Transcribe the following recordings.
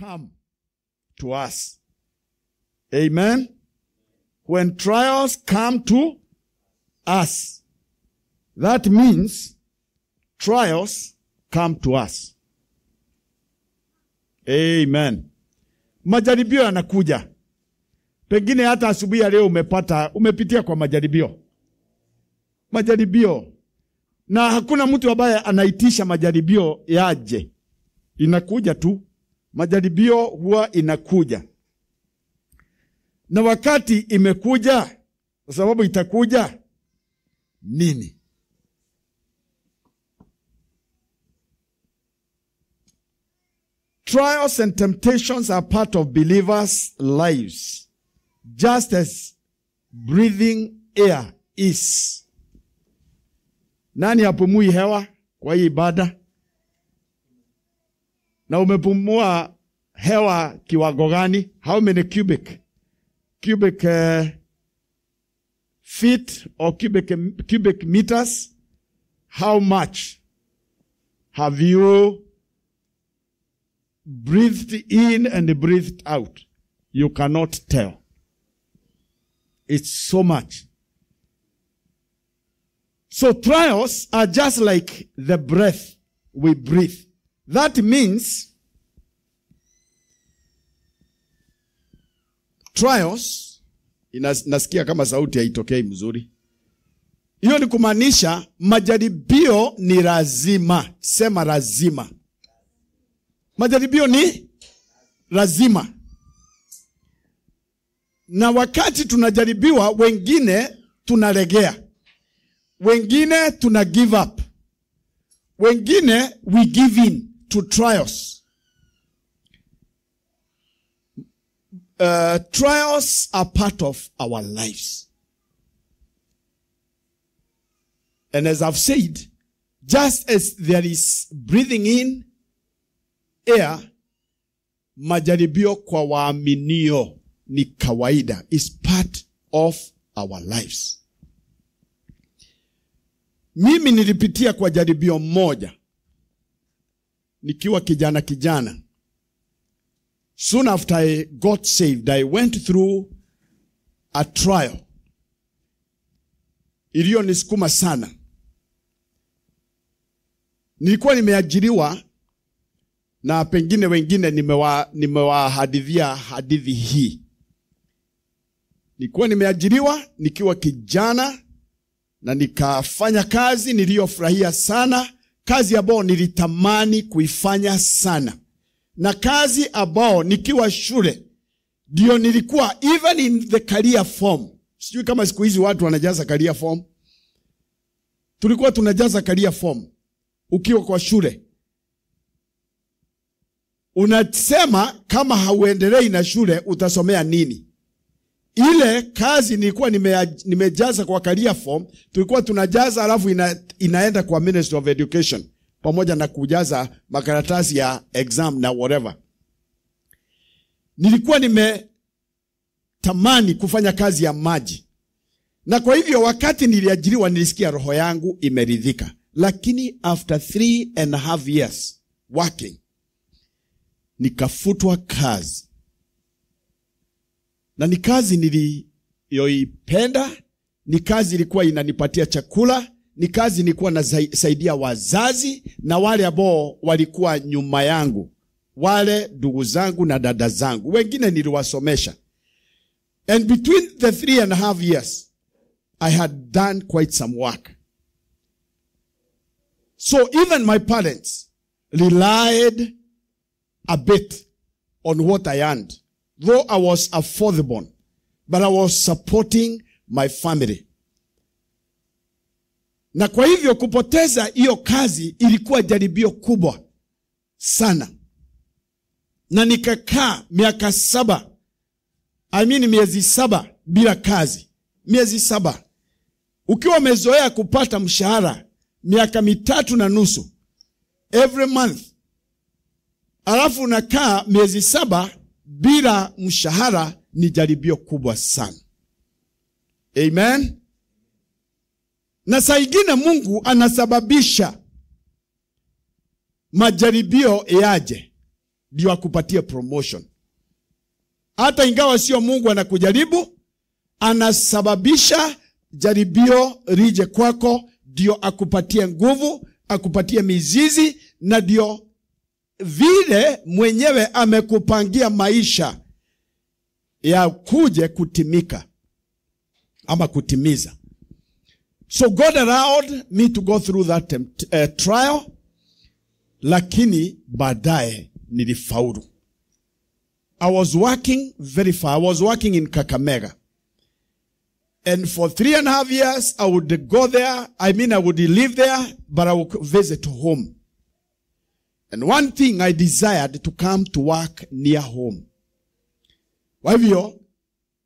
Come to us. Amen. When trials come to us, that means trials come to us. Amen. Majaribio yanakuja Pengine hata asubuhi ya leo umepata, umepitia kwa majaribio, majaribio, na hakuna mtu ambaye anaitisha majaribio yaje, inakuja tu. Majaribio huwa inakuja, na wakati imekuja, kwa sababu itakuja nini? Trials and temptations are part of believers' lives. just as breathing air is. Nani apumui hewa kwa hii ibada? Na umepumua hewa kiwango gani? How many cubic cubic uh, feet or cubic um, cubic meters? How much have you breathed in and breathed out? You cannot tell. It's so much. So trials are just like the breath we breathe. That means trials, inas, nasikia kama sauti haitokei mzuri. Hiyo ni kumaanisha majaribio ni lazima. Sema lazima. Majaribio ni lazima na wakati tunajaribiwa, wengine tunalegea, wengine tuna give up, wengine we give in to trials. Uh, trials are part of our lives. And as I've said, just as there is breathing in air, majaribio kwa waaminio ni kawaida, is part of our lives. Mimi nilipitia kwa jaribio moja nikiwa kijana kijana. Soon after I got saved, I went through a trial iliyonisukuma sana. Nilikuwa nimeajiriwa na pengine wengine nimewa, nimewahadithia hadithi hii. Nilikuwa nimeajiriwa nikiwa kijana na nikafanya kazi niliyofurahia sana, kazi ambayo nilitamani kuifanya sana, na kazi ambayo nikiwa shule ndio nilikuwa even in the career form. Sijui kama siku hizi watu wanajaza career form. Tulikuwa tunajaza career form ukiwa kwa shule, unasema kama hauendelei na shule utasomea nini? ile kazi nilikuwa nimejaza kwa career form, tulikuwa tunajaza alafu ina, inaenda kwa Ministry of Education pamoja na kujaza makaratasi ya exam na whatever. Nilikuwa nimetamani kufanya kazi ya maji, na kwa hivyo wakati niliajiriwa nilisikia roho yangu imeridhika, lakini after three and a half years working nikafutwa kazi na ni kazi niliyoipenda, ni kazi ilikuwa inanipatia chakula, ni kazi nilikuwa nasaidia wazazi na wale ambao walikuwa nyuma yangu, wale ndugu zangu na dada zangu, wengine niliwasomesha. And between the three and a half years, I had done quite some work. So even my parents relied a bit on what I earned though I was a fourth born, but I was supporting my family. Na kwa hivyo kupoteza hiyo kazi ilikuwa jaribio kubwa sana, na nikakaa miaka saba, I mean miezi saba bila kazi, miezi saba ukiwa umezoea kupata mshahara miaka mitatu na nusu every month, alafu unakaa miezi saba bila mshahara ni jaribio kubwa sana. Amen. Na saa ingine Mungu anasababisha majaribio yaje ndio akupatie promotion. Hata ingawa sio Mungu anakujaribu, anasababisha jaribio lije kwako, ndio akupatie nguvu, akupatie mizizi na ndio vile mwenyewe amekupangia maisha ya kuje kutimika ama kutimiza. So God allowed me to go through that um, uh, trial, lakini baadaye nilifaulu. I was working very far. I was working in Kakamega. And for three and a half years, I would go there. I mean, I would live there, but I would visit home. And one thing I desired to come to work near home. Kwa hivyo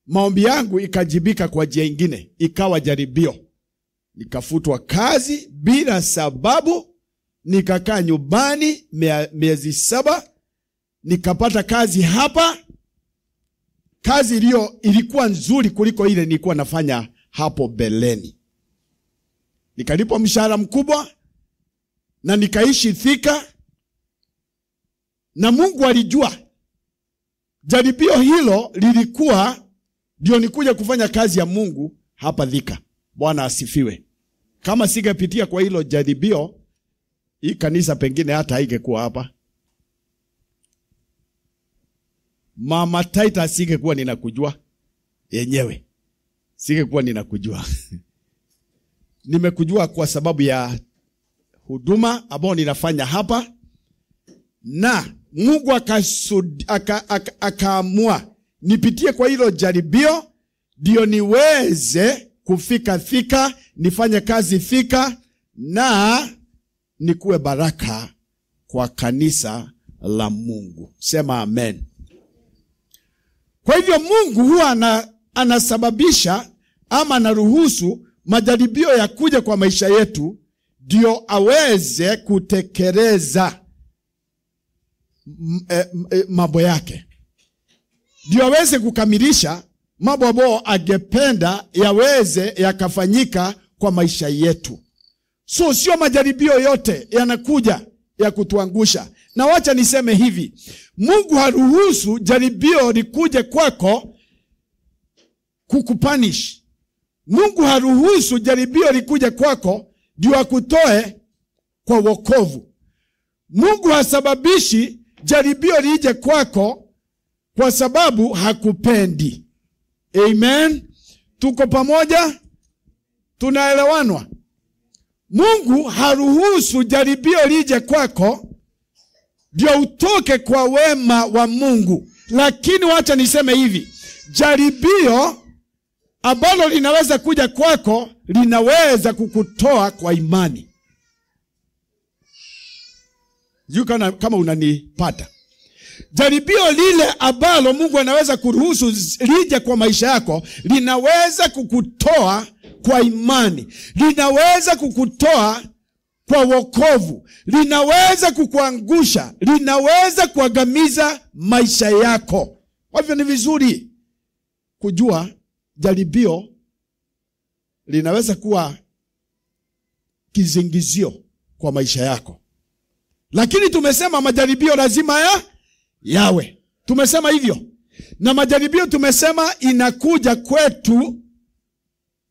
maombi yangu ikajibika kwa njia ingine, ikawa jaribio. Nikafutwa kazi bila sababu, nikakaa nyumbani miezi saba, nikapata kazi hapa, kazi iliyo ilikuwa nzuri kuliko ile nilikuwa nafanya hapo beleni. Nikalipwa mshahara mkubwa na nikaishi Thika na Mungu alijua jaribio hilo lilikuwa ndio nikuja kufanya kazi ya Mungu hapa Thika. Bwana asifiwe. Kama singepitia kwa hilo jaribio, hii kanisa pengine hata haingekuwa hapa. Mama Taita asingekuwa ninakujua yenyewe, singekuwa ninakujua nimekujua kwa sababu ya huduma ambayo ninafanya hapa na Mungu akaamua aka, aka nipitie kwa hilo jaribio ndio niweze kufika fika, nifanye kazi fika na nikuwe baraka kwa kanisa la Mungu. Sema amen. Kwa hivyo Mungu huwa ana, anasababisha ama anaruhusu majaribio ya kuja kwa maisha yetu ndio aweze kutekeleza Eh, eh, mambo yake ndio aweze kukamilisha mambo ambayo angependa yaweze yakafanyika kwa maisha yetu. So sio majaribio yote yanakuja ya kutuangusha, na wacha niseme hivi, Mungu haruhusu jaribio likuje kwako kukupanish. Mungu haruhusu jaribio likuje kwako ndio akutoe kwa wokovu. Mungu hasababishi jaribio lije kwako, kwa sababu hakupendi. Amen, tuko pamoja, tunaelewanwa. Mungu haruhusu jaribio lije kwako ndio utoke kwa wema wa Mungu. Lakini wacha niseme hivi, jaribio ambalo linaweza kuja kwako linaweza kukutoa kwa imani sijui kama, kama unanipata jaribio lile ambalo mungu anaweza kuruhusu lije kwa maisha yako linaweza kukutoa kwa imani linaweza kukutoa kwa wokovu linaweza kukuangusha linaweza kuangamiza maisha yako kwa hivyo ni vizuri kujua jaribio linaweza kuwa kizingizio kwa maisha yako lakini tumesema majaribio lazima ya yawe, tumesema hivyo, na majaribio tumesema inakuja kwetu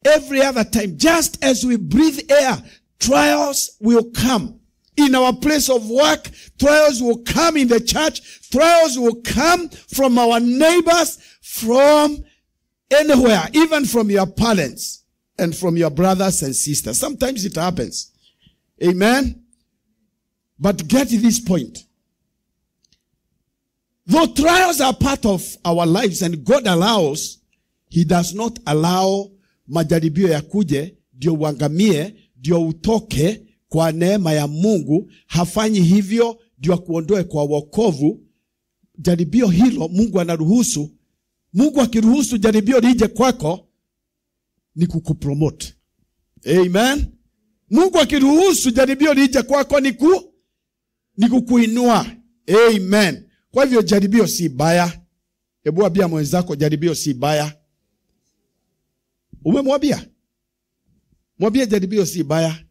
every other time, just as we breathe air, trials will come in our place of work. Trials will come in the church. Trials will come from our neighbors, from anywhere, even from your parents and from your brothers and sisters. Sometimes it happens. Amen. But get this point. Though trials are part of our lives and God allows, He does not allow majaribio ya kuje, ndio wangamie, ndio utoke kwa neema ya Mungu. Hafanyi hivyo ndio akuondoe kwa wokovu. Jaribio hilo Mungu anaruhusu. Mungu akiruhusu jaribio lije kwako ni kukupromote. Amen. Mungu akiruhusu jaribio lije kwako ni kukupromote ni kukuinua. Amen. Kwa hivyo jaribio si baya. Hebu wambia mwenzako jaribio si baya. Umemwambia? Mwambie jaribio si baya,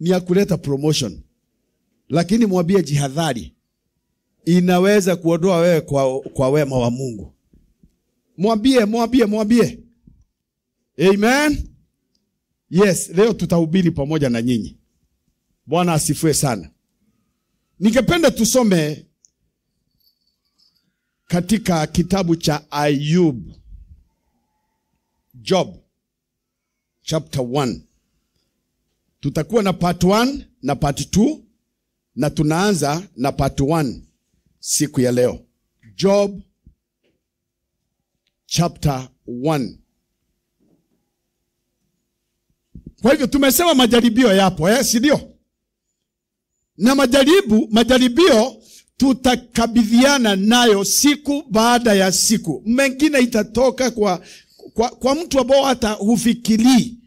ni ya kuleta promotion, lakini mwambie jihadhari, inaweza kuondoa wewe kwa, kwa wema wa Mungu. Mwambie, mwambie, mwambie. Amen. Yes, leo tutahubiri pamoja na nyinyi. Bwana asifiwe sana. Ningependa tusome katika kitabu cha Ayub, Job chapter 1. Tutakuwa na part 1 na part 2 na tunaanza na part 1 siku ya leo. Job chapter 1. Kwa hivyo tumesema majaribio yapo eh, si ndio? na majaribu, majaribio tutakabidhiana nayo siku baada ya siku. Mengine itatoka kwa, kwa, kwa mtu ambao hata hufikirii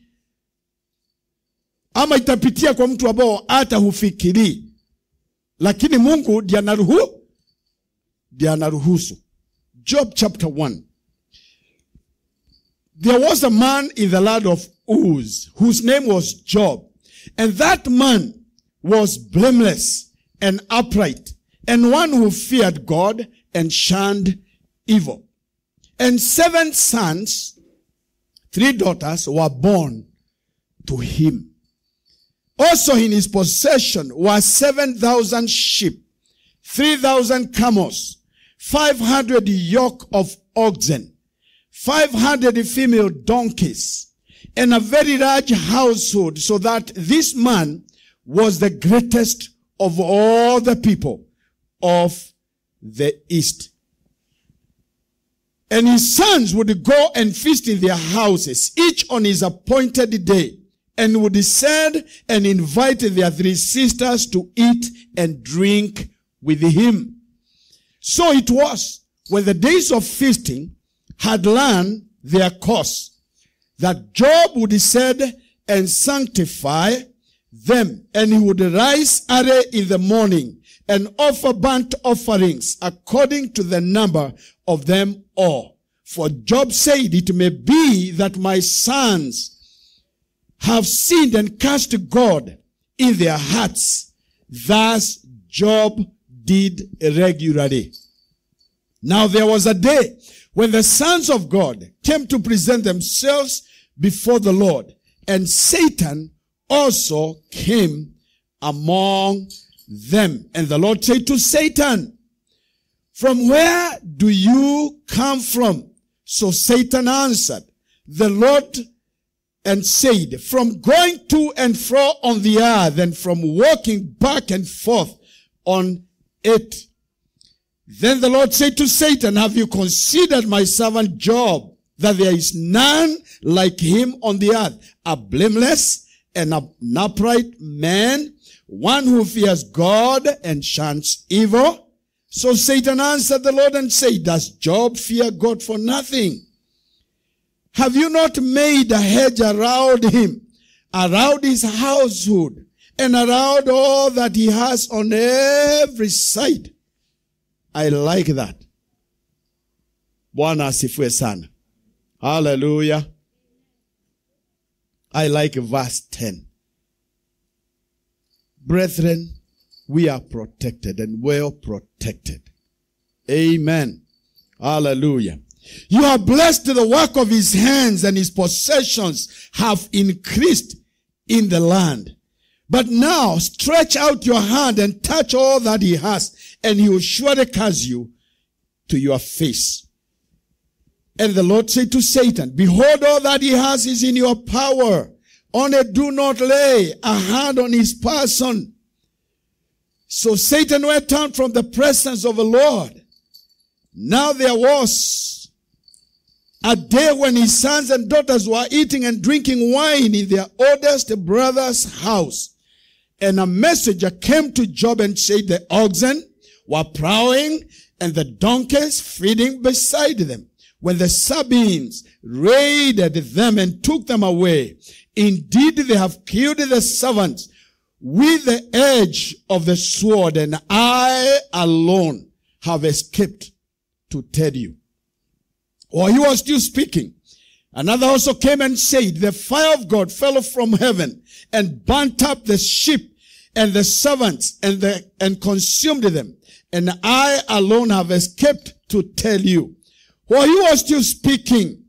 ama itapitia kwa mtu ambao hata hufikirii, lakini Mungu ndiye anaruhu ndiye anaruhusu. Job chapter 1 There was a man in the land of Uz whose name was Job and that man was blameless and upright and one who feared God and shunned evil. And seven sons, three daughters were born to him. Also in his possession were 7,000 sheep, 3,000 camels, 500 yoke of oxen, 500 female donkeys, and a very large household so that this man was the greatest of all the people of the East. And his sons would go and feast in their houses, each on his appointed day, and would descend and invite their three sisters to eat and drink with him. So it was when the days of feasting had learned their course that Job would descend and sanctify them, and he would rise early in the morning and offer burnt offerings according to the number of them all. For Job said, it may be that my sons have sinned and cast God in their hearts. Thus Job did regularly. Now there was a day when the sons of God came to present themselves before the Lord and Satan also came among them. And the Lord said to Satan, from where do you come from? So Satan answered the Lord and said, from going to and fro on the earth and from walking back and forth on it. Then the Lord said to Satan, have you considered my servant Job that there is none like him on the earth, a blameless an upright man, one who fears God and shuns evil. So Satan answered the Lord and said, does Job fear God for nothing? Have you not made a hedge around him, around his household, and around all that he has on every side? I like that. Bwana asifiwe sana. Hallelujah. I like verse 10. Brethren, we are protected and well protected. Amen. Hallelujah. You are blessed to the work of his hands and his possessions have increased in the land. But now stretch out your hand and touch all that he has and he will surely curse you to your face. And the Lord said to Satan, behold, all that he has is in your power. Only do not lay a hand on his person. So Satan went down from the presence of the Lord. Now there was a day when his sons and daughters were eating and drinking wine in their oldest brother's house. And a messenger came to Job and said the oxen were plowing and the donkeys feeding beside them when the Sabines raided them and took them away. Indeed, they have killed the servants with the edge of the sword, and I alone have escaped to tell you. While he was still speaking. Another also came and said, the fire of God fell from heaven and burnt up the sheep and the servants and the, and consumed them. And I alone have escaped to tell you. While he was still speaking,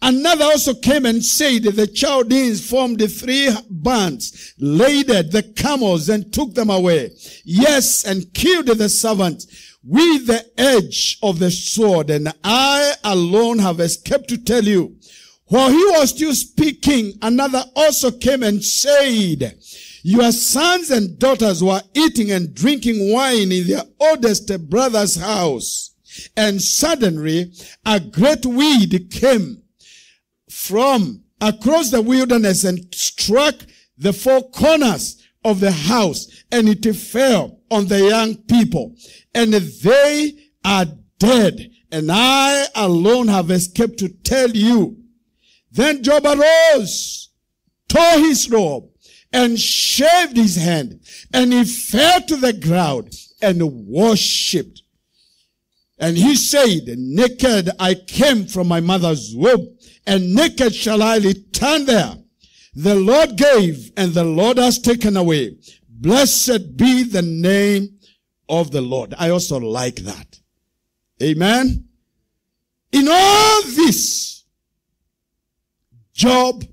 another also came and said, the Chaldeans formed the three bands, laded the camels and took them away. Yes, and killed the servants with the edge of the sword, and I alone have escaped to tell you. While he was still speaking, another also came and said, your sons and daughters were eating and drinking wine in their oldest brother's house. And suddenly a great wind came from across the wilderness and struck the four corners of the house and it fell on the young people and they are dead and I alone have escaped to tell you. Then Job arose, tore his robe and shaved his hand and he fell to the ground and worshipped and he said, naked I came from my mother's womb and naked shall I return there. The Lord gave and the Lord has taken away. Blessed be the name of the Lord. I also like that. Amen. In all this, Job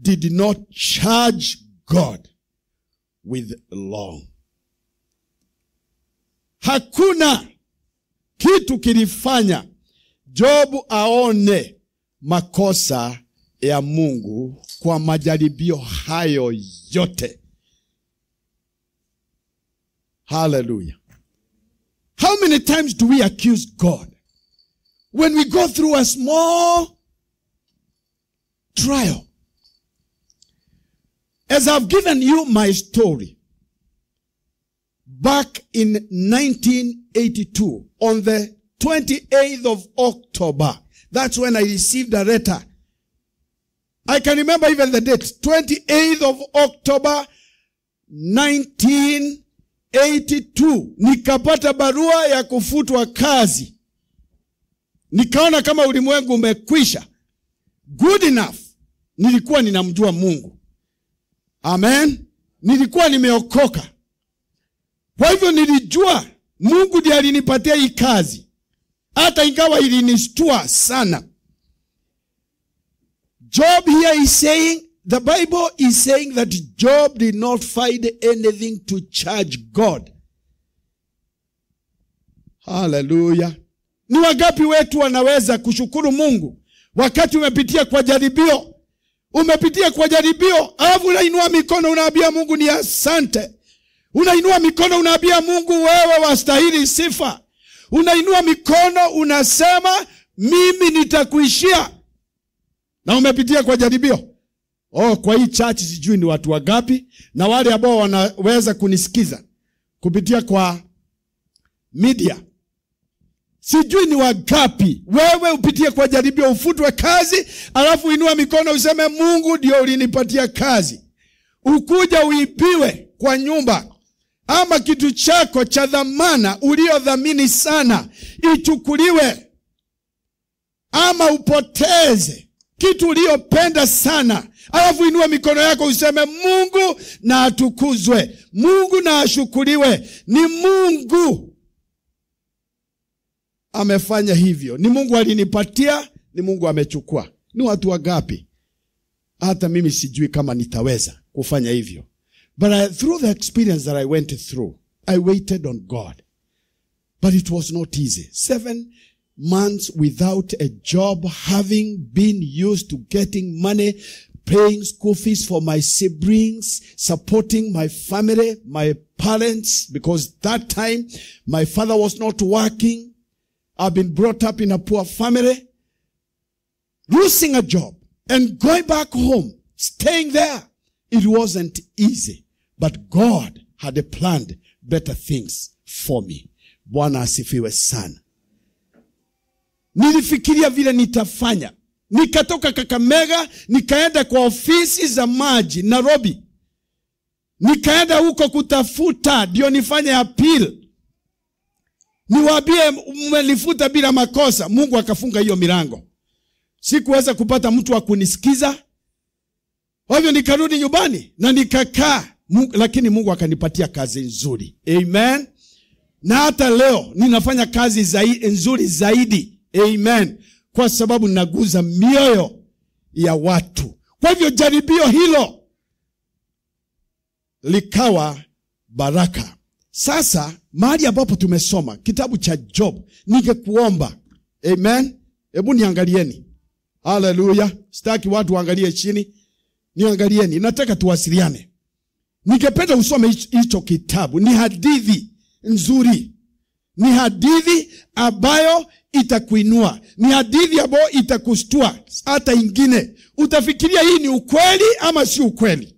did not charge God with wrong. Hakuna kitu kilifanya Jobu aone makosa ya Mungu kwa majaribio hayo yote. Hallelujah. How many times do we accuse God? When we go through a small trial. As I've given you my story, back in 19 1982, on the 28th of October, that's when I received a letter. I can remember even the date, 28th of October 1982. Nikapata barua ya kufutwa kazi. Nikaona kama ulimwengu umekwisha. Good enough. Nilikuwa ninamjua Mungu. Amen. Nilikuwa nimeokoka. Kwa hivyo nilijua Mungu ndiye alinipatia hii kazi, hata ingawa ilinishtua sana. Job here is saying the Bible is saying that Job did not find anything to charge God. Haleluya! Ni wangapi wetu wanaweza kushukuru Mungu wakati umepitia kwa jaribio, umepitia kwa jaribio, alafu unainua mikono unaambia Mungu ni asante Unainua mikono unaambia Mungu, wewe wastahili sifa. Unainua mikono unasema, mimi nitakuishia. Na umepitia kwa jaribio oh, kwa hii church sijui ni watu wangapi, na wale ambao wanaweza kunisikiza kupitia kwa media sijui ni wangapi. Wewe upitie kwa jaribio, ufutwe kazi, alafu inua mikono useme, Mungu ndio ulinipatia kazi. Ukuja uibiwe kwa nyumba, ama kitu chako cha dhamana uliodhamini sana ichukuliwe, ama upoteze kitu uliyopenda sana, alafu inua mikono yako useme, Mungu na atukuzwe, Mungu na ashukuriwe. Ni Mungu amefanya hivyo, ni Mungu alinipatia, ni Mungu amechukua. Ni watu wangapi? Hata mimi sijui kama nitaweza kufanya hivyo. But I, through the experience that I went through, I waited on God. But it was not easy. Seven months without a job, having been used to getting money, paying school fees for my siblings, supporting my family, my parents, because that time my father was not working. I've been brought up in a poor family, losing a job and going back home, staying there It wasn't easy, but God had planned better things for me. Bwana asifiwe sana. Nilifikiria vile nitafanya, nikatoka Kakamega, nikaenda kwa ofisi za maji Nairobi, nikaenda huko kutafuta ndio nifanye appeal, niwaambie mmelifuta bila makosa. Mungu akafunga hiyo milango, sikuweza kupata mtu wa kunisikiza kwa hivyo nikarudi nyumbani na nikakaa, lakini Mungu akanipatia kazi nzuri. Amen. Na hata leo ninafanya kazi zaidi, nzuri zaidi. Amen. Kwa sababu naguza mioyo ya watu. Kwa hivyo jaribio hilo likawa baraka. Sasa mahali ambapo tumesoma kitabu cha Job, ningekuomba amen, hebu niangalieni. Haleluya, sitaki watu waangalie chini niangalieni, nataka tuwasiliane. Ningependa usome hicho kitabu. Ni hadithi nzuri, ni hadithi ambayo itakuinua, ni hadithi ambayo itakustua hata ingine. Utafikiria hii ni ukweli ama si ukweli.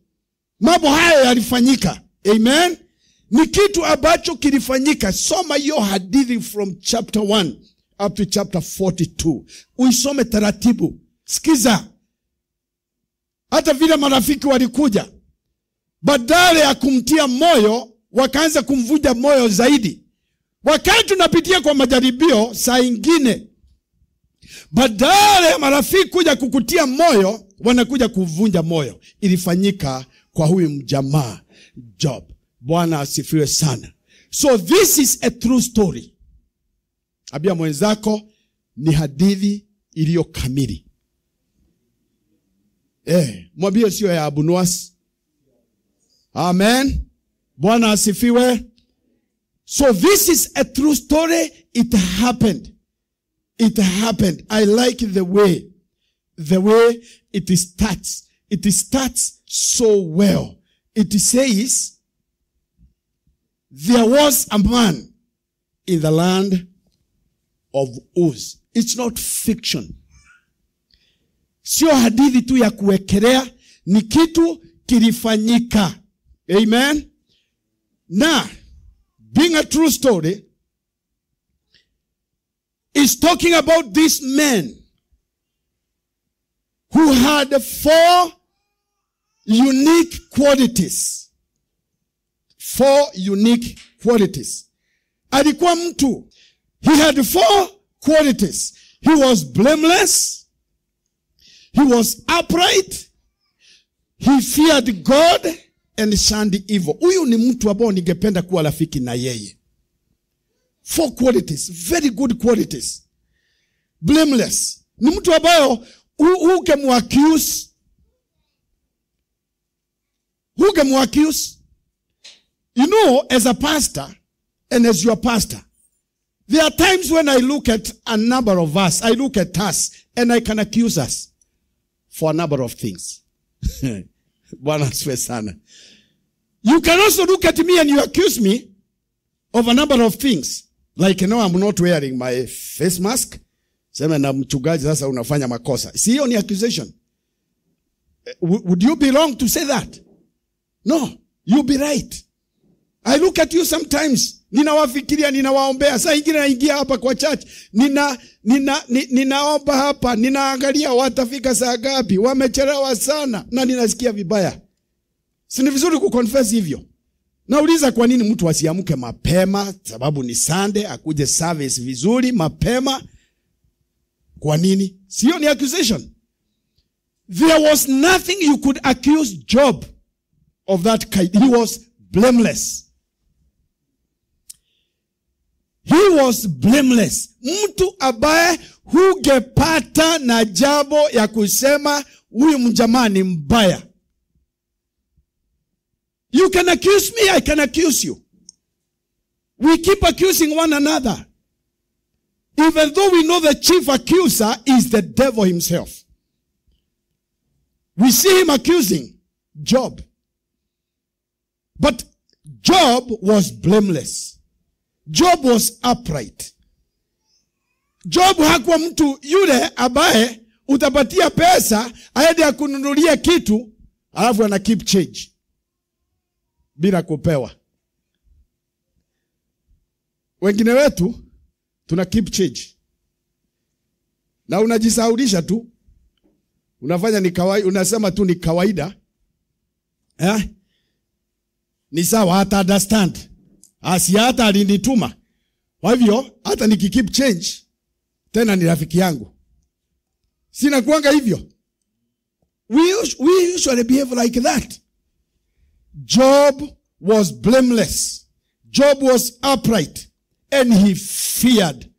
Mambo haya yalifanyika, amen. Ni kitu ambacho kilifanyika. Soma hiyo hadithi from chapter 1 up to chapter 42, uisome taratibu, sikiza hata vile marafiki walikuja, badala ya kumtia moyo wakaanza kumvuja moyo zaidi. Wakati tunapitia kwa majaribio, saa ingine badala ya marafiki kuja kukutia moyo, wanakuja kuvunja moyo. Ilifanyika kwa huyu mjamaa Job. Bwana asifiwe sana. So this is a true story. Abia mwenzako, ni hadithi iliyo kamili. Eh, mwambie sio ya Abunuas. Amen. Bwana asifiwe. So this is a true story. It happened. It happened. I like the way, the way it starts. It starts so well. It says, there was a man in the land of Uz. It's not fiction sio hadithi tu ya kuwekelea, ni kitu kilifanyika. Amen. Na being a true story is talking about this man who had four unique qualities. Four unique qualities. Alikuwa mtu. He had four qualities. He was blameless. He was upright. He feared God and shunned evil. Huyu ni mtu ambao ningependa kuwa rafiki na yeye. Four qualities, very good qualities. Blameless. Ni mtu ambayo who can accuse? Who can accuse? You know, as a pastor and as your pastor, there are times when I look at a number of us, I look at us and I can accuse us for a number of things. You can also look at me and you accuse me of a number of things. Like you now I'm not wearing my face mask. Sema na mchungaji sasa unafanya makosa. Si hiyo ni accusation. Eh, would you be wrong to say that? No, you be right. I look at you sometimes ninawafikiria, ninawaombea. Saa ingine naingia hapa kwa chachi, nina, nina, nina, ninaomba hapa, ninaangalia watafika saa gapi, wamechelewa sana na ninasikia vibaya. Si ni vizuri kuconfess hivyo? Nauliza, kwa nini mtu asiamke mapema? Sababu ni Sunday, akuje service vizuri mapema. Kwa nini? Sio ni accusation. There was nothing you could accuse Job of that kind. He was blameless. He was blameless. Mtu ambaye hungepata na jambo ya kusema huyu mjamaa ni mbaya. You can accuse me, I can accuse you. We keep accusing one another. Even though we know the chief accuser is the devil himself. We see him accusing Job. But Job was blameless. Job was upright. Job hakuwa mtu yule ambaye utapatia pesa aende akununulie kitu alafu ana keep change bila kupewa. Wengine wetu tuna keep change na unajisaulisha tu, unafanya ni kawaida, unasema tu ni kawaida eh? Ni sawa, hata understand Asia hata alinituma. Kwa hivyo hata nikikip change tena ni rafiki yangu. Sina kuanga hivyo. We, we usually behave like that. Job was blameless. Job was upright and he feared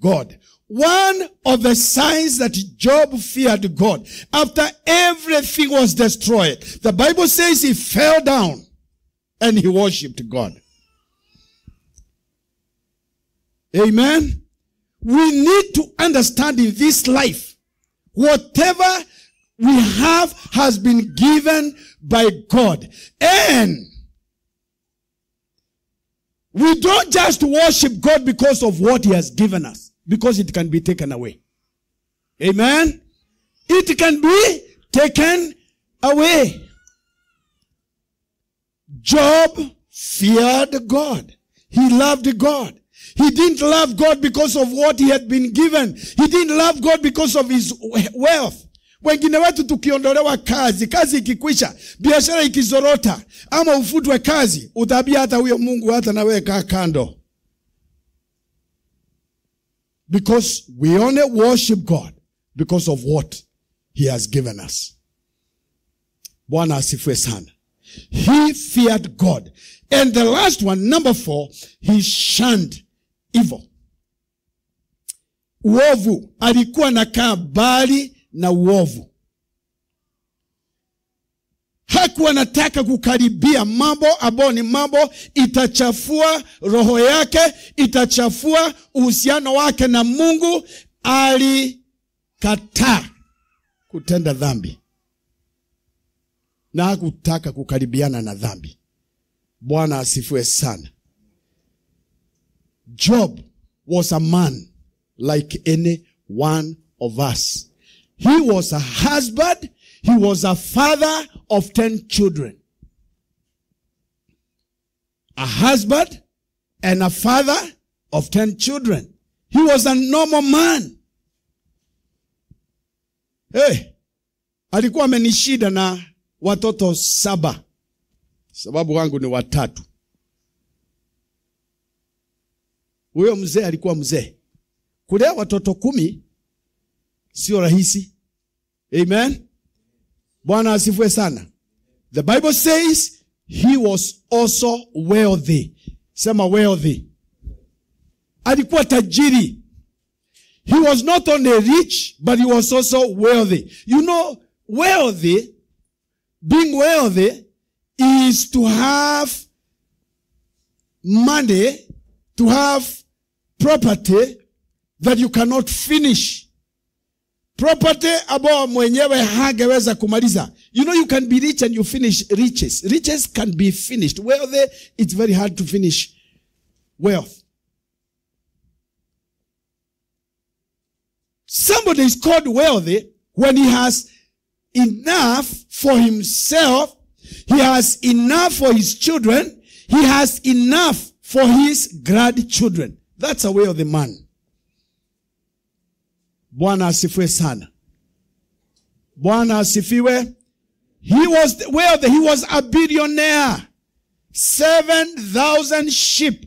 God. One of the signs that Job feared God after everything was destroyed. The Bible says he fell down and he worshiped God. Amen. We need to understand in this life, whatever we have has been given by God. And we don't just worship God because of what he has given us, because it can be taken away. Amen. It can be taken away. Job feared God. He loved God. He didn't love God because of what he had been given. He didn't love God because of his wealth. Wengine wetu tukiondolewa kazi, kazi ikikwisha, biashara ikizorota, ama ufutwe kazi, utabia hata huyo Mungu hata na kando. Because we only worship God because of what he has given us. Bwana asifue sana. He feared God. And the last one, number four, he shunned hivyo. Uovu alikuwa anakaa mbali na uovu, hakuwa anataka kukaribia mambo ambayo ni mambo itachafua roho yake, itachafua uhusiano wake na Mungu. Alikataa kutenda dhambi na hakutaka kukaribiana na dhambi. Bwana asifiwe sana. Job was a man like any one of us. He was a husband. He was a father of 10 children. A husband and a father of 10 children. He was a normal man. Hey, alikuwa amenishida na watoto saba. Sababu wangu ni watatu. Huyo mzee alikuwa mzee. Kulea watoto kumi sio rahisi. Amen. Bwana asifue sana. The Bible says he was also wealthy. Sema wealthy. Alikuwa tajiri. He was not only rich, but he was also wealthy. You know, wealthy, being wealthy is to have money, to have property that you cannot finish. Property ambao mwenyewe hangeweza kumaliza. You know you can be rich and you finish riches. Riches can be finished. Wealth, it's very hard to finish wealth. Somebody is called wealthy when he has enough for himself, he has enough for his children, he has enough for his grandchildren. That's a way of the man. Bwana asifiwe sana. Bwana asifiwe. He was, the way of the, he was a billionaire. 7,000 sheep.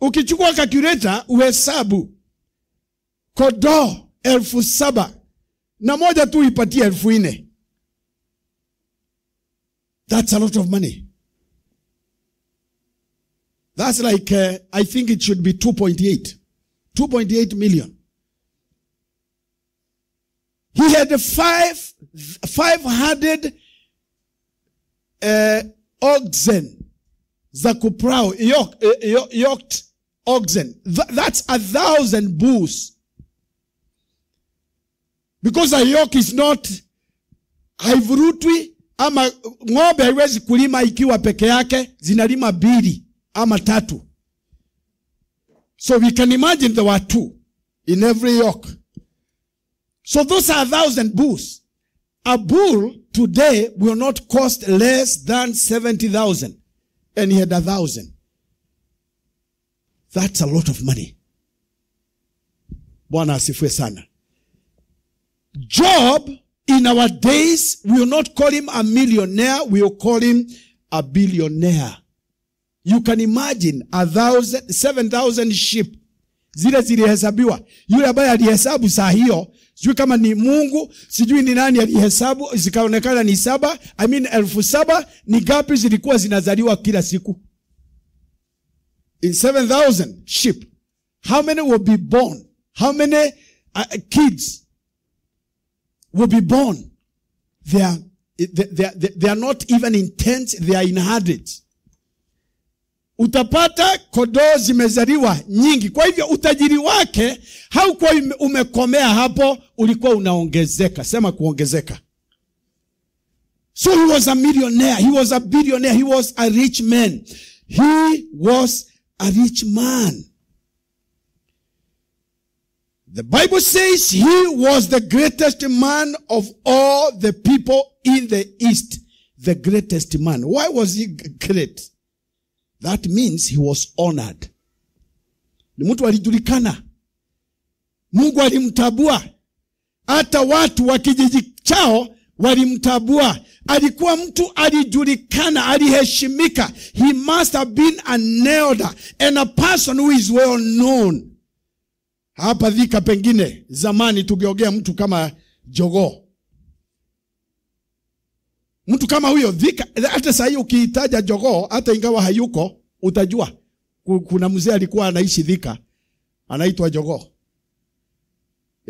Ukichukua calculator uhesabu kodoo elfu saba na moja tu ipatie elfu ine. That's a lot of money. That's like, uh, I think it should be 2.8. 2.8 million. He had five, 500 uh, oxen Zakuprao, kuprau, yoked, uh, oxen. that's a thousand bulls. Because a yoke is not haivurutwi ama ng'ombe haiwezi kulima ikiwa peke yake, zinalima bili ama tatu. So we can imagine there were two in every yoke. So those are thousand bulls. A bull today will not cost less than 70,000. And he had a thousand. That's a lot of money. Bwana asifue sana. Job in our days, we'll not call him a millionaire, we'll call him a billionaire. You can imagine a thousand, seven thousand sheep zile zilihesabiwa. Yule ambaye alihesabu saa hiyo, sijui kama ni Mungu, sijui ni nani alihesabu, zikaonekana ni saba, I mean elfu saba. Ni gapi zilikuwa zinazaliwa kila siku? In 7,000 sheep, how many will be born? How many uh, kids will be born? They are, they, they, they, they are not even in tents, they are in hundreds utapata kondoo zimezaliwa nyingi. Kwa hivyo utajiri wake haukuwa umekomea hapo, ulikuwa unaongezeka. Sema kuongezeka. So he was a millionaire, he was a billionaire, he was a rich man. He was a rich man. The Bible says he was the greatest man of all the people in the East. The greatest man. Why was he great? That means he was honored. Ni mtu alijulikana, Mungu alimtabua, hata watu wa kijiji chao walimtabua. Alikuwa mtu alijulikana, aliheshimika. He must have been an elder and a person who is well known. Hapa dhika pengine zamani tugeogea mtu kama jogoo Mtu kama huyo dhika, hata saa hii ukiitaja jogoo, hata ingawa hayuko utajua kuna mzee alikuwa anaishi dhika, anaitwa jogoo.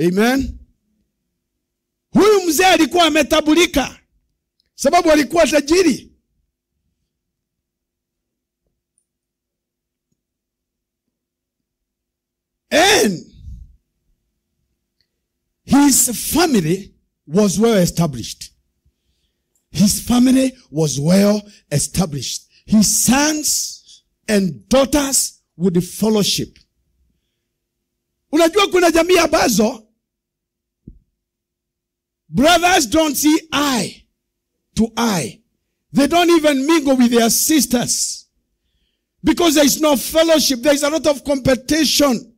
Amen. Huyu mzee alikuwa ametabulika, sababu alikuwa tajiri. And his family was well established. His family was well established. His sons and daughters would fellowship. Unajua kuna jamii brothers don't see eye to eye. They don't even mingle with their sisters because there is no fellowship. There is a lot of competition.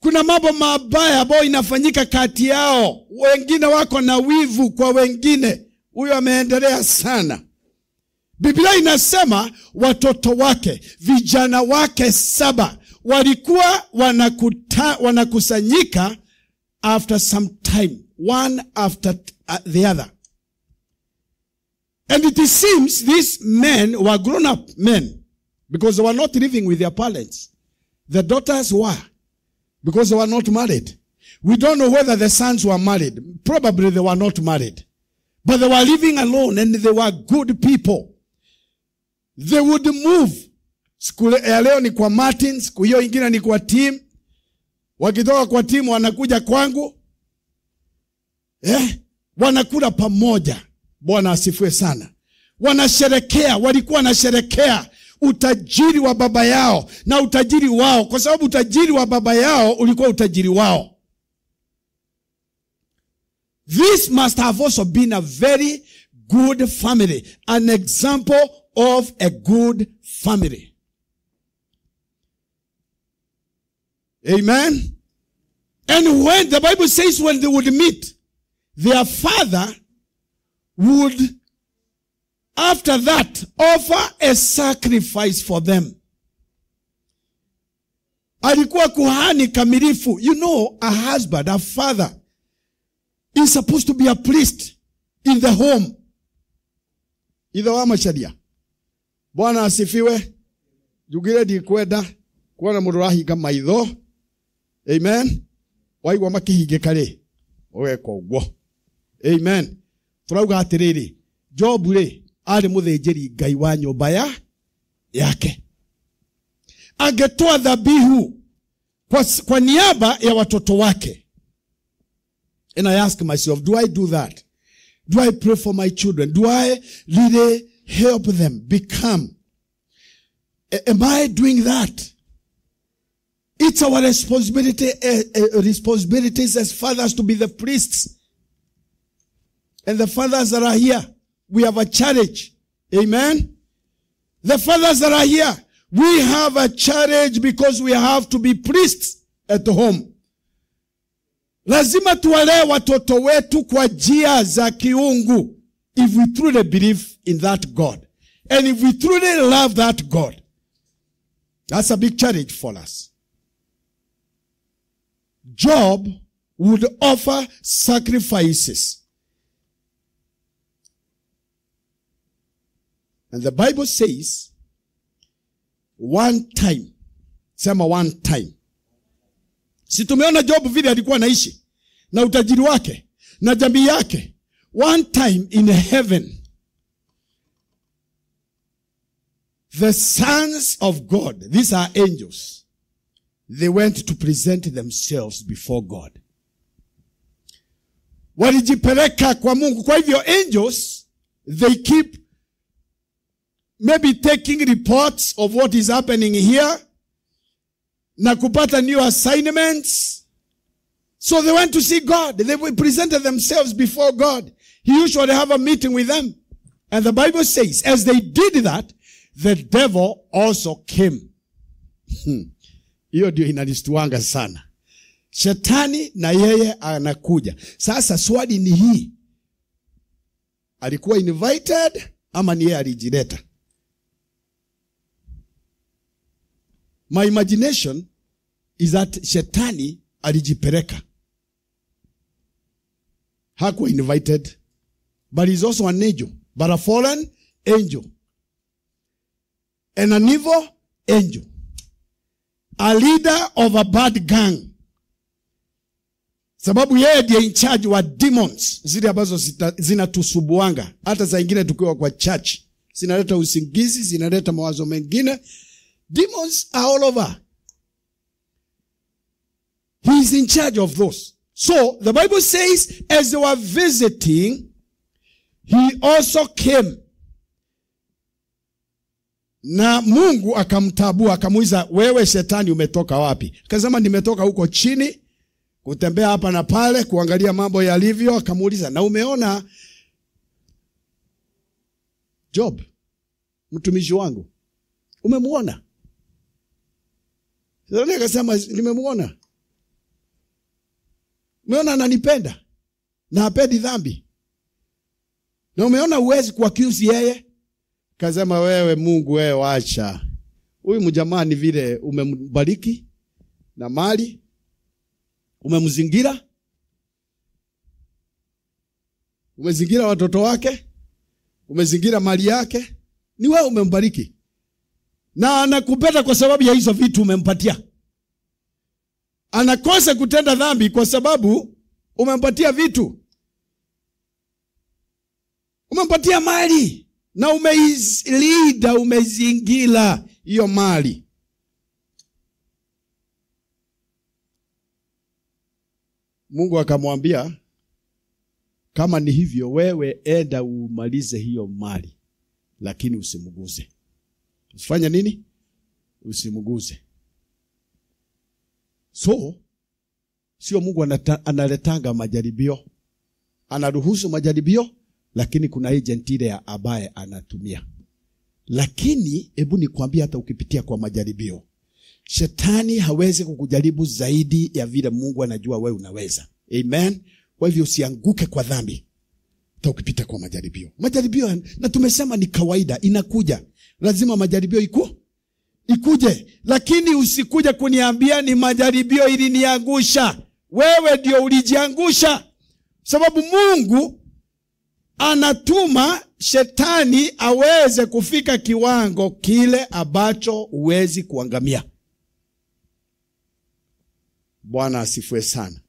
Kuna mambo mabaya ambayo inafanyika kati yao, wengine wako na wivu kwa wengine. Huyo ameendelea sana. Biblia inasema watoto wake, vijana wake saba walikuwa wanakuta, wanakusanyika after some time, one after uh, the other. And it seems these men were grown up men because they were not living with their parents. The daughters were because they were not married. We don't know whether the sons were married. Probably they were not married. But they were living alone and they were good people. They would move. Siku ya leo ni kwa Martins, siku hiyo ingine ni kwa team. Wakitoka kwa team wanakuja kwangu. Eh? Wanakula pamoja. Bwana asifiwe sana. Wanasherekea, walikuwa nasherekea utajiri wa baba yao na utajiri wao, kwa sababu utajiri wa baba yao ulikuwa utajiri wao. This must have also been a very good family, an example of a good family. Amen. And when the Bible says when they would meet, their father would After that, offer a sacrifice for them. Alikuwa kuhani kamilifu. You know, a husband, a father is supposed to be a priest in the home. Ithewama sharia. Bwana asifiwe. Njugire ndikwenda kuona mundu rahinga maitho. Amen. Waigwa makihingika ri. Ugeka uguo. Amen. Turauga atiriri. Job ri arĩ mũthĩnjĩri ngai wa nyũmba ya yake angetoa dhabihu kwa, kwa niaba ya watoto wake and i ask myself do i do that do i pray for my children do i really help them become am i doing that it's our responsibility uh, uh, responsibilities as fathers to be the priests and the fathers that are here we have a challenge. Amen. The fathers that are here, we have a challenge because we have to be priests at home. Lazima tuwalee watoto wetu kwa njia za kiungu if we truly believe in that God and if we truly love that God. That's a big challenge for us. Job would offer sacrifices. And the Bible says, one time, sema one time. Situmeona Job vile alikuwa naishi, na utajiri wake na jamii yake, one time in heaven the sons of God, these are angels, they went to present themselves before God. Walijipeleka kwa Mungu. Kwa hivyo angels, they keep maybe taking reports of what is happening here na kupata new assignments. So they went to see God. They presented themselves before God. He usually have a meeting with them. And the Bible says, as they did that, the devil also came. Hmm. Hiyo ndio inanistuanga sana. Shetani na yeye anakuja. Sasa swali ni hii. Alikuwa invited ama ni yeye alijileta? my imagination is that shetani alijipeleka hakuwa invited but he's also an angel but a fallen angel and an evil angel a leader of a bad gang sababu yeye ndiye in charge wa demons zile ambazo zinatusubuanga hata zaingine tukiwa kwa church zinaleta usingizi zinaleta mawazo mengine Demons are all over. He is in charge of those. So the Bible says, as they were visiting, he also came. Na Mungu akamtabua, akamuiza, wewe shetani umetoka wapi? Akasema, nimetoka huko chini kutembea hapa na pale, kuangalia mambo yalivyo. Akamuuliza, na umeona Job mtumishi wangu, umemuona? Shetani akasema nimemwona, umeona ananipenda na apendi dhambi, na umeona uwezi kuakusi yeye. Kasema wewe Mungu, wewe wacha huyu mjamaa, ni vile umembariki na mali, umemzingira, umezingira watoto wake, umezingira mali yake, ni wewe umembariki na anakupenda kwa sababu ya hizo vitu umempatia. Anakosa kutenda dhambi kwa sababu umempatia vitu, umempatia mali na umeilida, umezingira hiyo mali. Mungu akamwambia, kama ni hivyo, wewe enda umalize hiyo mali, lakini usimguze. Usifanye nini? usimguze. So sio Mungu anata, analetanga majaribio, anaruhusu majaribio, lakini kuna agent ile ya abaye anatumia. Lakini hebu nikwambie, hata ukipitia kwa majaribio, shetani hawezi kukujaribu zaidi ya vile Mungu anajua wewe unaweza. Amen. Kwa hivyo usianguke kwa dhambi, hata ukipita kwa majaribio. Majaribio na tumesema ni kawaida, inakuja lazima majaribio iku ikuje, lakini usikuje kuniambia ni majaribio iliniangusha. Wewe ndio ulijiangusha, sababu Mungu anatuma shetani aweze kufika kiwango kile ambacho huwezi kuangamia. Bwana asifiwe sana.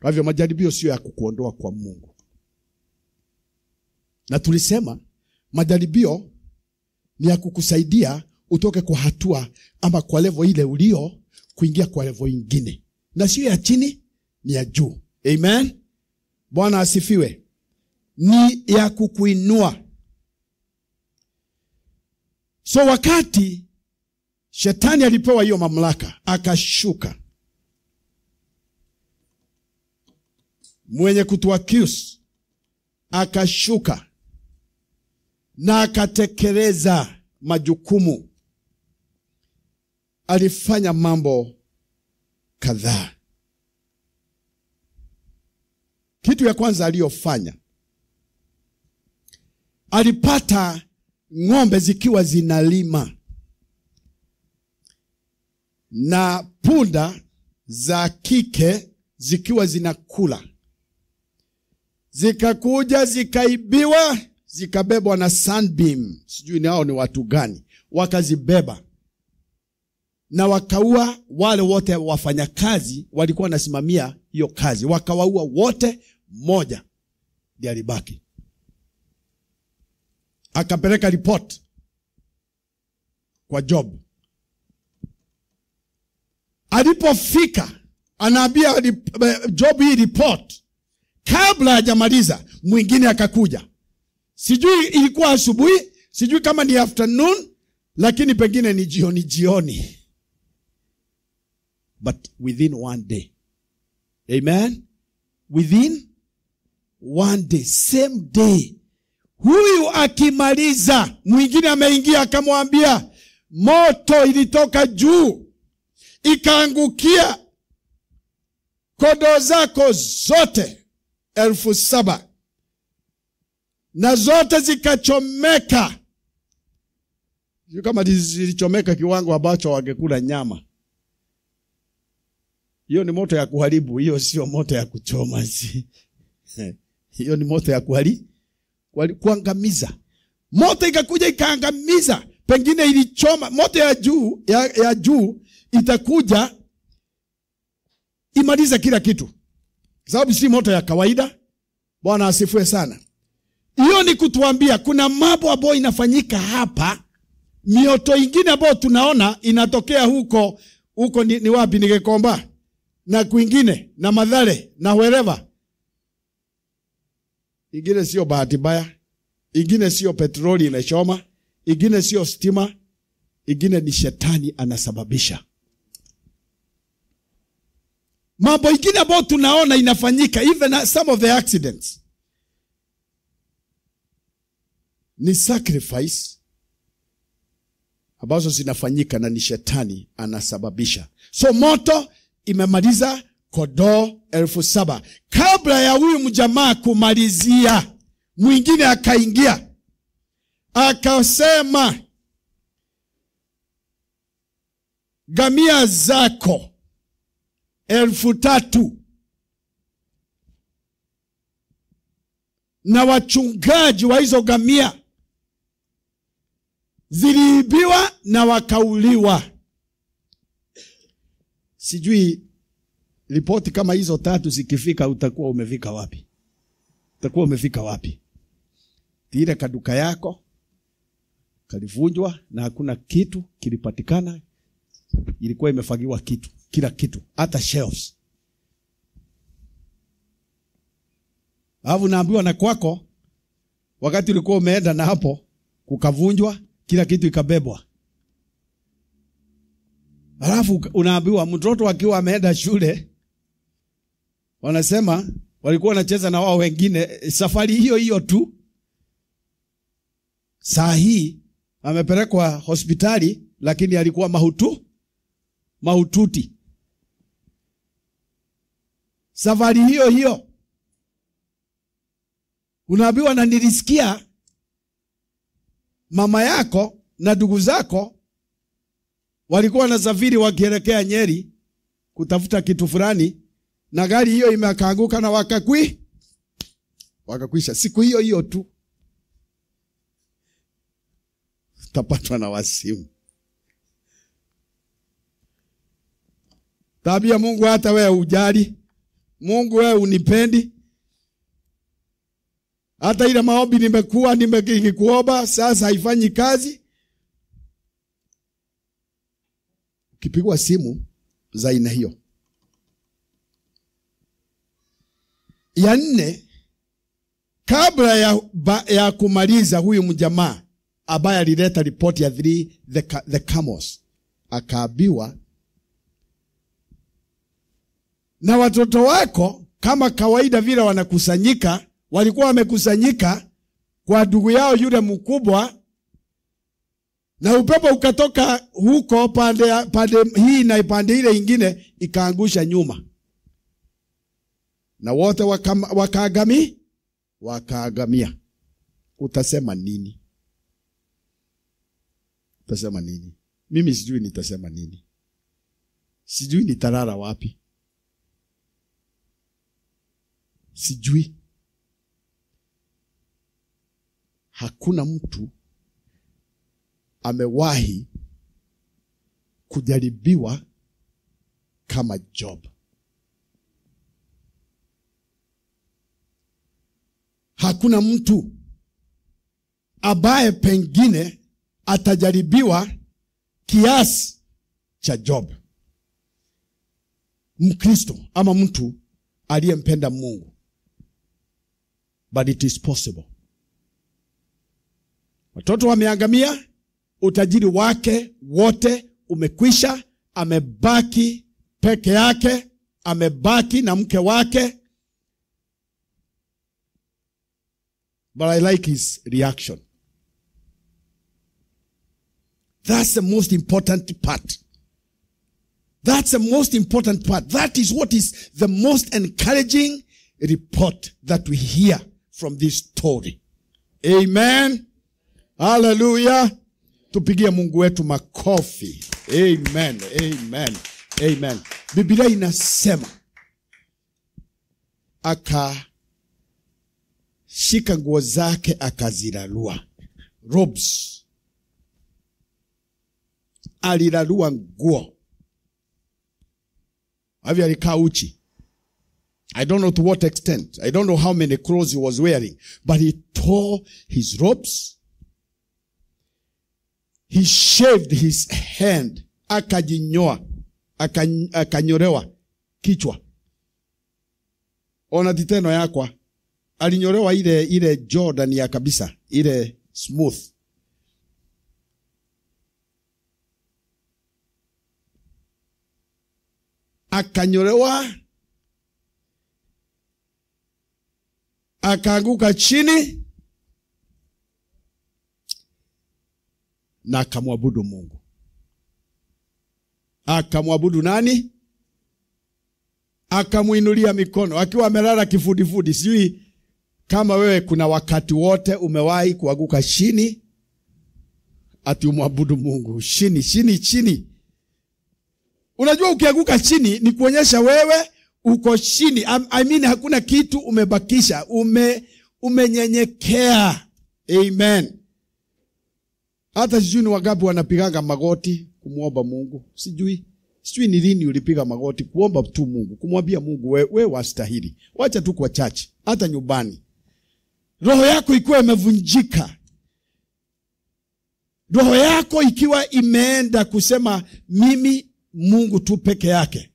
Kwa hivyo majaribio sio ya kukuondoa kwa Mungu na tulisema majaribio ni ya kukusaidia utoke kwa hatua ama kwa levo ile ulio kuingia kwa levo ingine, na sio ya chini, ni ya juu. Amen, Bwana asifiwe. Ni ya kukuinua. So wakati shetani alipewa hiyo mamlaka akashuka, mwenye kutuakius akashuka na akatekeleza majukumu. Alifanya mambo kadhaa. Kitu ya kwanza aliyofanya, alipata ng'ombe zikiwa zinalima na punda za kike zikiwa zinakula, zikakuja zikaibiwa zikabebwa na sandbeam, sijui nao ni watu gani, wakazibeba na wakaua wale wote wafanyakazi walikuwa wanasimamia hiyo kazi, wakawaua wote, mmoja ndiye alibaki. Akapeleka ripot kwa Job. Alipofika anaambia eh, Job hii ripot kabla hajamaliza mwingine akakuja Sijui ilikuwa asubuhi, sijui kama ni afternoon, lakini pengine ni jioni jioni, but within one day. Amen, within one day, same day. Huyu akimaliza, mwingine ameingia akamwambia, moto ilitoka juu ikaangukia kondoo zako zote elfu saba na zote zikachomeka. Sio kama zilichomeka kiwango ambacho wangekula nyama. Hiyo ni moto ya kuharibu, hiyo sio moto ya kuchoma. Hiyo ni moto ya kuhari, kuangamiza. Moto ikakuja ikaangamiza, pengine ilichoma. Moto ya juu ya, ya juu itakuja imaliza kila kitu, sababu si moto ya kawaida. Bwana asifiwe sana. Hiyo ni kutuambia kuna mambo ambayo inafanyika hapa, mioto ingine ambayo tunaona inatokea huko huko ni, ni wapi? Ni Gikomba na kwingine na Mathare na wherever. Ingine sio bahati mbaya, ingine sio petroli inachoma, ingine sio stima, ingine ni shetani anasababisha mambo ingine ambayo tunaona inafanyika even some of the accidents ni sacrifice ambazo zinafanyika na ni shetani anasababisha. So moto imemaliza kodoo elfu saba kabla ya huyu mjamaa kumalizia, mwingine akaingia akasema, gamia zako elfu tatu na wachungaji wa hizo gamia ziliibiwa na wakauliwa. Sijui ripoti kama hizo tatu zikifika, utakuwa umefika wapi? Utakuwa umefika wapi? Ile kaduka yako kalivunjwa na hakuna kitu kilipatikana, ilikuwa imefagiwa kitu, kila kitu, hata shelves. Alafu naambiwa na kwako, wakati ulikuwa umeenda na hapo kukavunjwa kila kitu ikabebwa. Halafu unaambiwa mtoto akiwa ameenda shule, wanasema walikuwa wanacheza na wao wengine, safari hiyo hiyo tu. Saa hii amepelekwa hospitali, lakini alikuwa mahutu mahututi. Safari hiyo hiyo unaambiwa, na nilisikia mama yako na ndugu zako walikuwa na safiri wakielekea Nyeri kutafuta kitu fulani, na gari hiyo imekaanguka na wakakwi wakakwisha siku hiyo hiyo tu, tapatwa na wasimu. Tabia Mungu hata wewe ujali Mungu wewe unipendi hata ile maombi nimekuwa nimekuomba sasa haifanyi kazi. Ukipigwa simu za aina hiyo. Ya nne, kabla ya, ba, ya kumaliza huyu mjamaa ambaye alileta ripoti ya three, the, the camels akaambiwa na watoto wako kama kawaida vile wanakusanyika walikuwa wamekusanyika kwa ndugu yao yule mkubwa, na upepo ukatoka huko pande, pande hii na pande ile ingine ikaangusha nyuma, na wote wakaagami wakaagamia. Utasema nini? Utasema nini? Mimi sijui nitasema nini, sijui nitarara wapi, sijui hakuna mtu amewahi kujaribiwa kama Job. Hakuna mtu ambaye pengine atajaribiwa kiasi cha Job. Mkristo ama mtu aliyempenda Mungu, but it is possible Watoto wameangamia, utajiri wake wote umekwisha, amebaki peke yake, amebaki na mke wake. But I like his reaction. That's the most important part. That's the most important part. That is what is the most encouraging report that we hear from this story. Amen. haleluya tupigie mungu wetu makofi amen amen amen bibilia inasema akashika nguo zake akazirarua robes alirarua nguo avyo alikaa uchi I don't know to what extent. I don't know how many clothes he was wearing, but he tore his robes he shaved his hand, akajinyoa, akanyorewa kichwa. Ona diteno yakwa alinyorewa ile ile Jordan ya kabisa ile smooth. akanyorewa akaanguka chini na akamwabudu Mungu. Akamwabudu nani? Akamwinulia mikono akiwa amelala kifudifudi. Sijui kama wewe kuna wakati wote umewahi kuaguka chini ati umwabudu Mungu chini chini chini. Unajua, ukianguka chini ni kuonyesha wewe uko chini. I mean, hakuna kitu umebakisha, ume umenyenyekea. Amen. Hata sijui ni wangapi wanapigaga magoti kumwomba Mungu, sijui sijui ni lini ulipiga magoti kuomba tu Mungu, kumwambia Mungu we, we wastahili. Wacha tu kwa chachi, hata nyumbani, roho yako ikiwa imevunjika, roho yako ikiwa imeenda kusema mimi Mungu tu peke yake.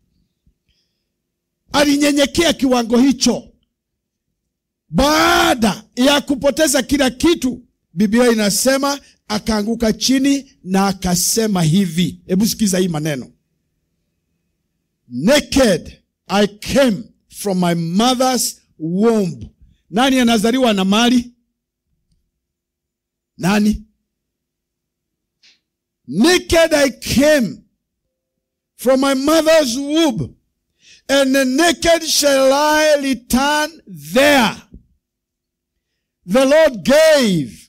Alinyenyekea kiwango hicho baada ya kupoteza kila kitu Biblia inasema akaanguka chini na akasema hivi. Hebu sikiza hii maneno, naked I came from my mother's womb. Nani anazaliwa na mali? Nani? Naked I came from my mother's womb and naked shall I return there. The Lord gave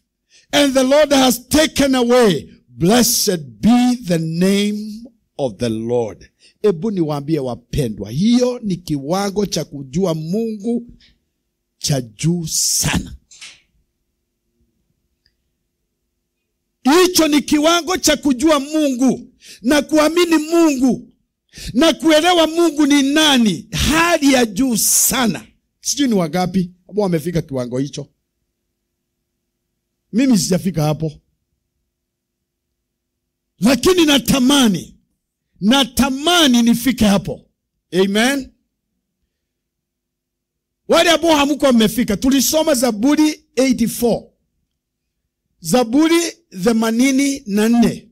and the Lord has taken away. Blessed be the name of the Lord. Hebu niwaambie wapendwa, hiyo ni kiwango cha kujua Mungu cha juu sana. Hicho ni kiwango cha kujua Mungu na kuamini Mungu na kuelewa Mungu ni nani, hali ya juu sana. Sijui ni wagapi ambao wamefika kiwango hicho. Mimi sijafika hapo, lakini natamani, natamani nifike hapo. Amen. Wale ambao hamko mmefika, tulisoma Zaburi 84 Zaburi 84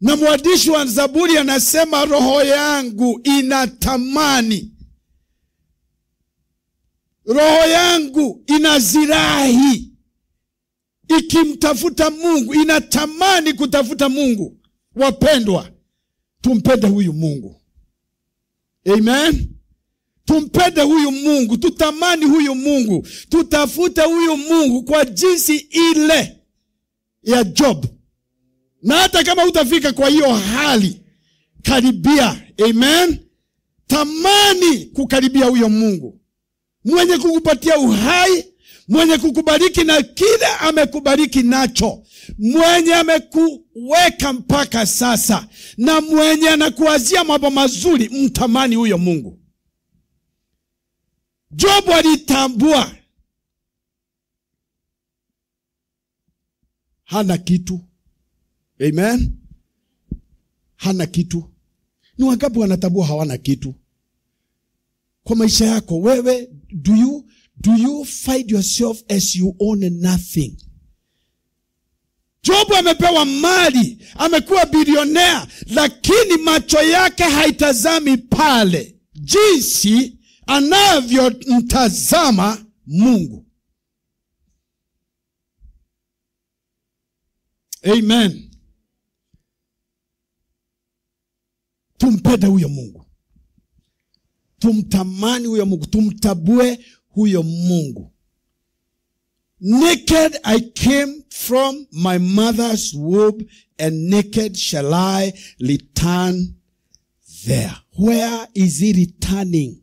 na mwandishi wa Zaburi anasema roho yangu inatamani, roho yangu inazirahi ikimtafuta Mungu, inatamani kutafuta Mungu. Wapendwa, tumpende huyu Mungu. Amen. Tumpende huyu Mungu, tutamani huyu Mungu, tutafute huyu Mungu kwa jinsi ile ya Job. Na hata kama utafika kwa hiyo hali, karibia. Amen. Tamani kukaribia huyo Mungu mwenye kukupatia uhai mwenye kukubariki na kile amekubariki nacho, mwenye amekuweka mpaka sasa, na mwenye anakuwazia mambo mazuri, mtamani huyo Mungu. Jobu alitambua hana kitu. Amen, hana kitu. Ni wangapi wanatambua hawana kitu kwa maisha yako wewe? Do you Do you find yourself as you own nothing? Jobu amepewa mali, amekuwa bilionea, lakini macho yake haitazami pale jinsi anavyomtazama Mungu. Amen. Tumpende huyo Mungu, tumtamani huyo Mungu, tumtabue huyo mungu naked i came from my mother's womb and naked shall i return there where is he returning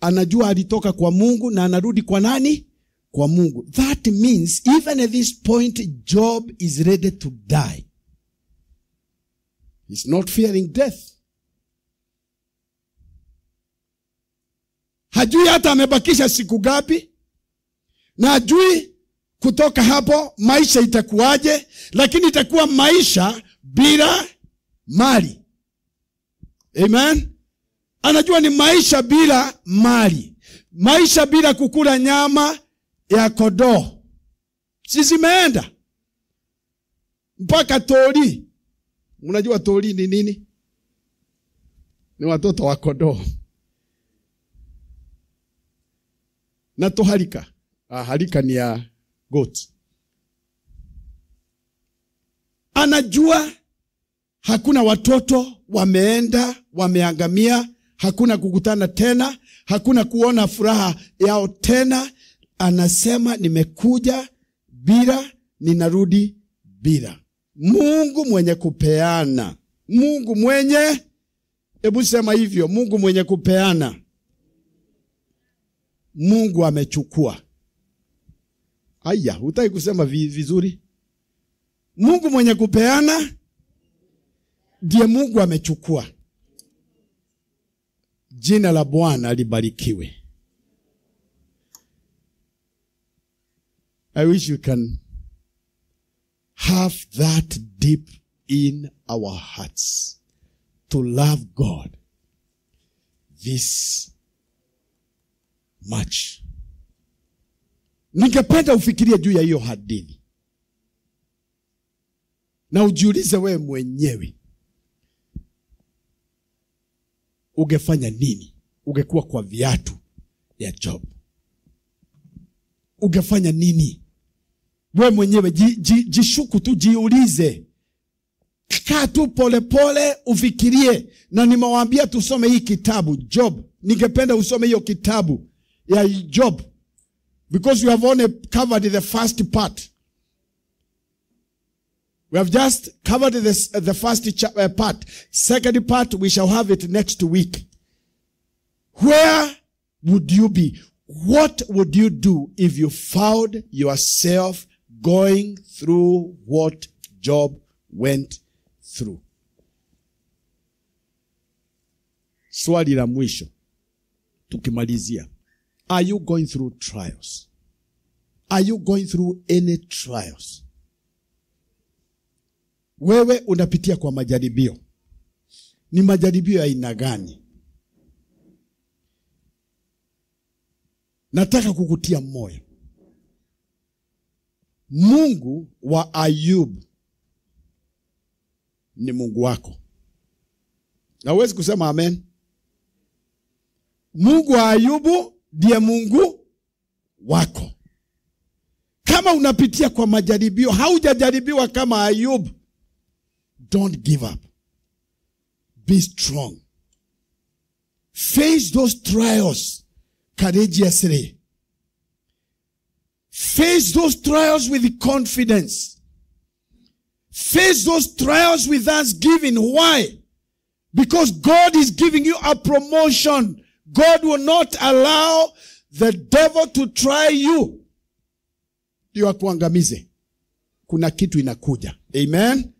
anajua alitoka kwa mungu na anarudi kwa nani kwa mungu that means even at this point job is ready to die he's not fearing death hajui hata amebakisha siku gapi na hajui kutoka hapo maisha itakuwaje lakini itakuwa maisha bila mali amen anajua ni maisha bila mali maisha bila kukula nyama ya kodoo si zimeenda mpaka toli unajua toli ni nini ni watoto wa kodoo na to harika ah, harika ni ya goat. Anajua hakuna watoto wameenda wameangamia, hakuna kukutana tena, hakuna kuona furaha yao tena. Anasema nimekuja bila, ninarudi bila. Mungu mwenye kupeana, Mungu mwenye, hebu sema hivyo, Mungu mwenye kupeana Mungu amechukua. Aya, hutaki kusema vizuri? Mungu mwenye kupeana ndiye Mungu amechukua. Jina la Bwana libarikiwe. I wish you can have that deep in our hearts to love God. This Machi. Ningependa ufikirie juu ya hiyo hadithi na ujiulize wewe mwenyewe, ungefanya nini? Ungekuwa kwa viatu ya Job, ungefanya nini? We mwenyewe jishuku tu, jiulize. Kaa tu polepole, ufikirie. Na nimewaambia tusome hii kitabu Job, ningependa usome hiyo kitabu Your Job, because you have only covered the first part. We have just covered the the first cha- uh, part. Second part, we shall have it next week. Where would you be? What would you do if you found yourself going through what Job went through? Swali la mwisho. Tukimalizia. Are you going through trials? Are you going through any trials? Wewe unapitia kwa majaribio. Ni majaribio ya aina gani? Nataka kukutia moyo. Mungu wa Ayubu ni Mungu wako, na huwezi kusema amen. Mungu wa Ayubu ndiye Mungu wako. Kama unapitia kwa majaribio, haujajaribiwa kama Ayub, don't give up. Be strong. Face those trials courageously. Face those trials with confidence. Face those trials with thanksgiving. Why? Because God is giving you a promotion God will not allow the devil to try you ndio akuangamize. Kuna kitu inakuja. Amen.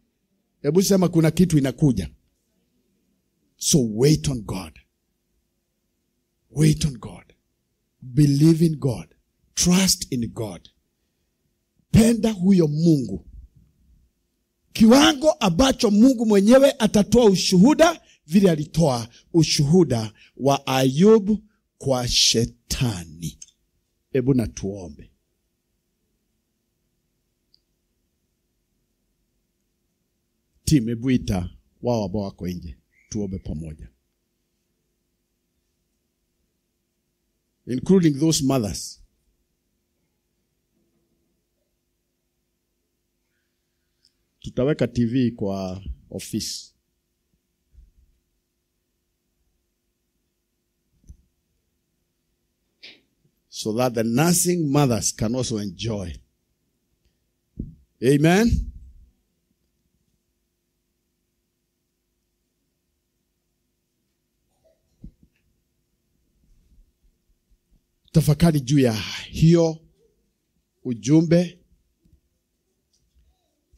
Hebu sema kuna kitu inakuja. So wait on God. Wait on God. Believe in God. Trust in God. Penda huyo Mungu kiwango ambacho Mungu mwenyewe atatoa ushuhuda vile alitoa ushuhuda wa Ayubu kwa Shetani. Hebu na tuombe. Timu, wao ambao wako nje, tuombe pamoja, including those mothers tutaweka TV kwa ofisi. so that the nursing mothers can also enjoy. Amen. Tafakari juu ya hiyo ujumbe,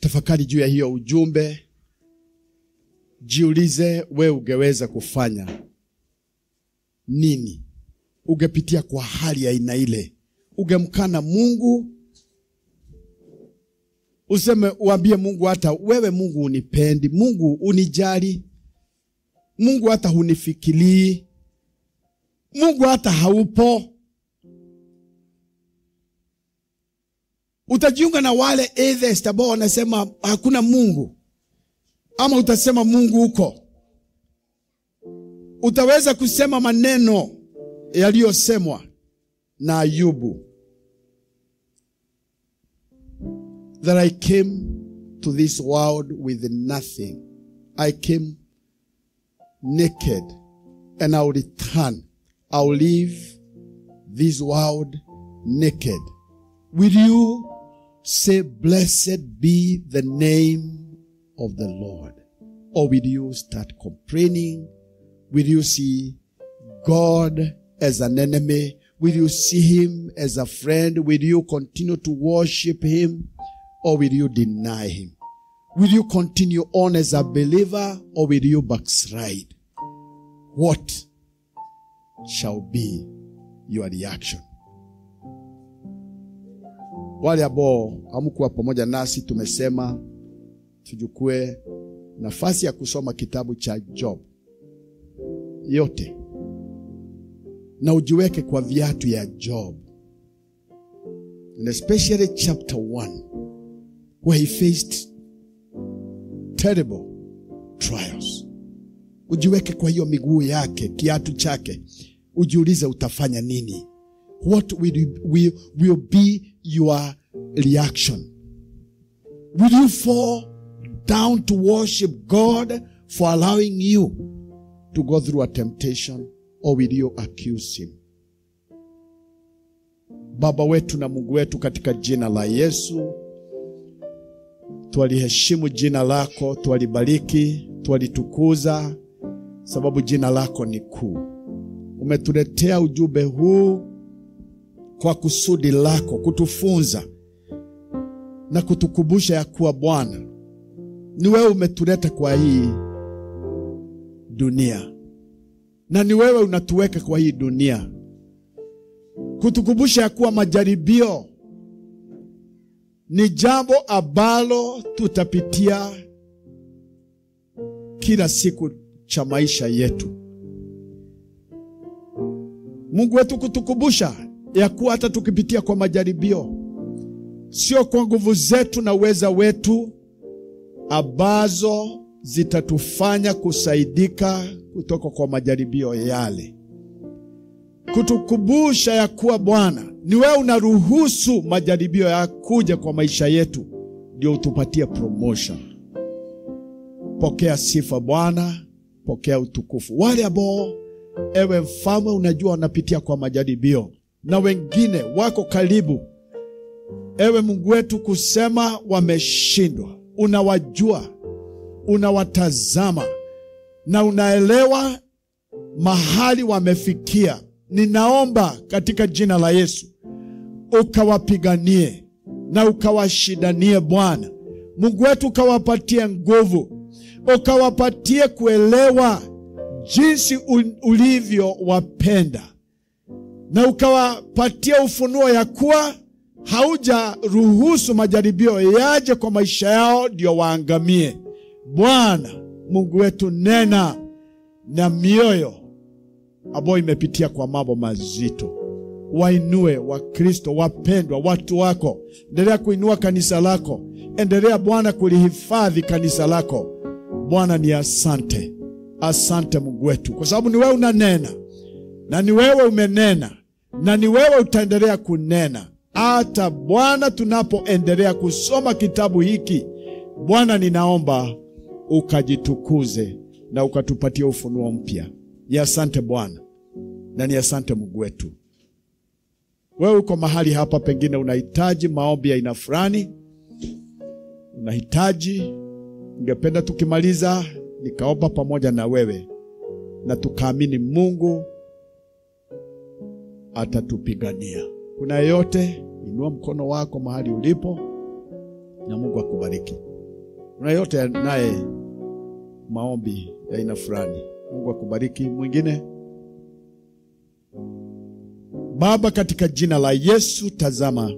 tafakari juu ya hiyo ujumbe. Jiulize, we ungeweza kufanya nini? ungepitia kwa hali ya aina ile, ungemkana Mungu, useme, uambie Mungu hata wewe, Mungu unipendi, Mungu unijali, Mungu hata hunifikirii, Mungu hata haupo. Utajiunga na wale atheist ambao wanasema hakuna Mungu, ama utasema Mungu uko. Utaweza kusema maneno yaliyosemwa na Ayubu that I came to this world with nothing. I came naked and I'll return. I'll leave this world naked. Will you say, blessed be the name of the Lord? Or will you start complaining? Will you see God as an enemy? Will you see him as a friend? Will you continue to worship him or will you deny him? Will you continue on as a believer or will you backslide? What shall be your reaction? Wale ambao hamkuwa pamoja nasi tumesema tuchukue nafasi ya kusoma kitabu cha Job yote na ujiweke kwa viatu ya Job, and especially chapter 1 where he faced terrible trials. Ujiweke kwa hiyo miguu yake, kiatu chake, ujiulize utafanya nini? What will, you, will, will be your reaction? Will you fall down to worship God for allowing you to go through a temptation or will you accuse him? Baba wetu na Mungu wetu, katika jina la Yesu twaliheshimu jina lako, twalibariki, twalitukuza, sababu jina lako ni kuu. Umetuletea ujumbe huu kwa kusudi lako, kutufunza na kutukumbusha ya kuwa Bwana ni wewe umetuleta kwa hii dunia na ni wewe unatuweka kwa hii dunia kutukumbusha ya kuwa majaribio ni jambo ambalo tutapitia kila siku cha maisha yetu. Mungu wetu kutukumbusha ya kuwa hata tukipitia kwa majaribio, sio kwa nguvu zetu na uweza wetu ambazo zitatufanya kusaidika kutoka kwa majaribio yale, kutukumbusha ya kuwa Bwana ni wewe unaruhusu majaribio ya kuja kwa maisha yetu, ndio utupatie promotion. Pokea sifa Bwana, pokea utukufu. Wale ambao ewe mfalme unajua wanapitia kwa majaribio na wengine wako karibu, ewe Mungu wetu, kusema wameshindwa, unawajua unawatazama na unaelewa mahali wamefikia. Ninaomba katika jina la Yesu ukawapiganie na ukawashidanie Bwana Mungu wetu, ukawapatie nguvu, ukawapatie kuelewa jinsi ulivyowapenda na ukawapatia ufunuo ya kuwa haujaruhusu majaribio yaje kwa maisha yao ndio waangamie. Bwana Mungu wetu, nena na mioyo ambayo imepitia kwa mambo mazito. Wainue Wakristo wapendwa, watu wako. Endelea kuinua kanisa lako, endelea Bwana kulihifadhi kanisa lako. Bwana ni asante, asante Mungu wetu, kwa sababu ni wewe unanena na ni wewe umenena na ni wewe utaendelea kunena. Hata Bwana, tunapoendelea kusoma kitabu hiki Bwana, ninaomba ukajitukuze na ukatupatia ufunuo mpya. Ni asante Bwana na ni asante Mungu wetu. Wewe uko mahali hapa, pengine unahitaji maombi ya aina fulani, unahitaji ningependa tukimaliza nikaomba pamoja na wewe na tukaamini Mungu atatupigania. Kuna yeyote, inua mkono wako mahali ulipo, na Mungu akubariki. Kuna yote naye maombi ya aina fulani. Mungu akubariki. Mwingine, Baba, katika jina la Yesu, tazama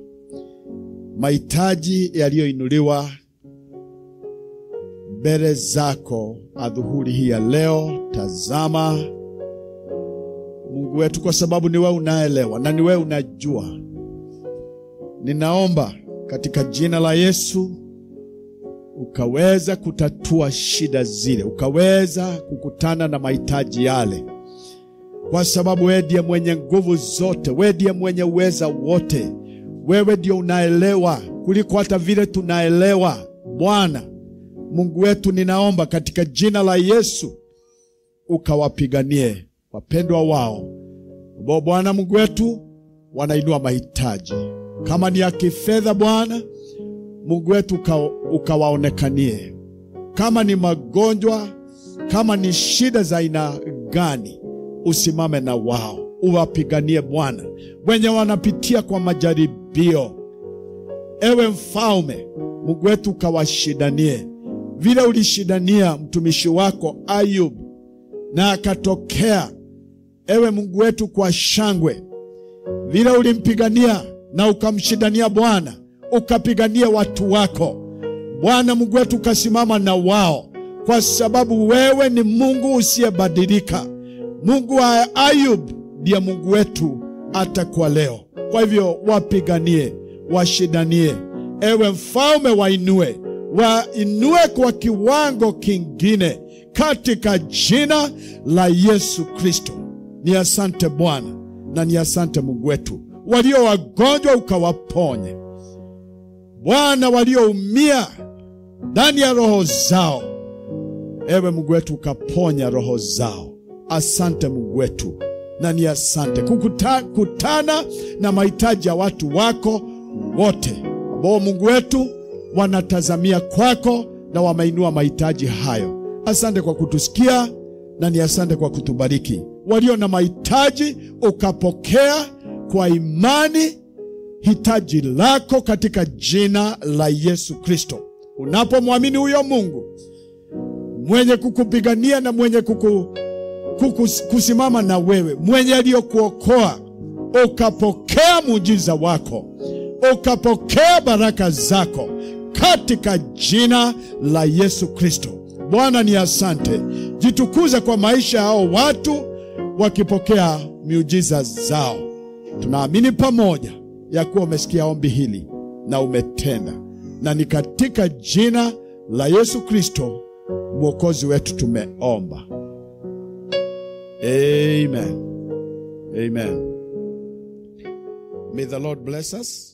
mahitaji yaliyoinuliwa mbele zako adhuhuri hii ya leo. Tazama Mungu wetu, kwa sababu ni wewe unaelewa na ni wewe unajua. Ninaomba katika jina la Yesu ukaweza kutatua shida zile, ukaweza kukutana na mahitaji yale, kwa sababu wewe ndiye mwenye nguvu zote, wewe ndiye mwenye uweza wote. Wewe ndio unaelewa kuliko hata vile tunaelewa. Bwana Mungu wetu, ninaomba katika jina la Yesu ukawapiganie wapendwa wao ambao Bwana Mungu wetu wanainua mahitaji, kama ni ya kifedha Bwana Mungu wetu ukawaonekanie, kama ni magonjwa, kama ni shida za aina gani, usimame na wao, uwapiganie Bwana, wenye wanapitia kwa majaribio. Ewe mfalme, Mungu wetu ukawashidanie vile ulishidania mtumishi wako Ayub na akatokea. Ewe Mungu wetu, kwa shangwe vile ulimpigania na ukamshidania Bwana ukapigania watu wako. Bwana Mungu wetu, ukasimama na wao, kwa sababu wewe ni Mungu usiyebadilika. Mungu wa Ayub ndiye Mungu wetu hata kwa leo. Kwa hivyo wapiganie, washindanie. Ewe mfalme, wainue, wainue kwa kiwango kingine, katika jina la Yesu Kristo. Ni asante Bwana na ni asante Mungu wetu. Walio wagonjwa ukawaponye Bwana, walioumia ndani ya roho zao. Ewe Mungu wetu, ukaponya roho zao. Asante Mungu wetu, na ni asante kukuta, kutana na mahitaji ya watu wako wote ambao Mungu wetu wanatazamia kwako na wameinua mahitaji hayo. Asante kwa kutusikia na ni asante kwa kutubariki. Walio na mahitaji ukapokea kwa imani hitaji lako katika jina la Yesu Kristo. Unapomwamini huyo Mungu mwenye kukupigania na mwenye kuku, kuku, kusimama na wewe, mwenye aliyokuokoa, ukapokea muujiza wako, ukapokea baraka zako katika jina la Yesu Kristo. Bwana ni asante, jitukuze kwa maisha yao watu wakipokea miujiza zao, tunaamini pamoja ya kuwa umesikia ombi hili na umetenda, na ni katika jina la Yesu Kristo mwokozi wetu tumeomba, amen, amen. May the Lord bless us.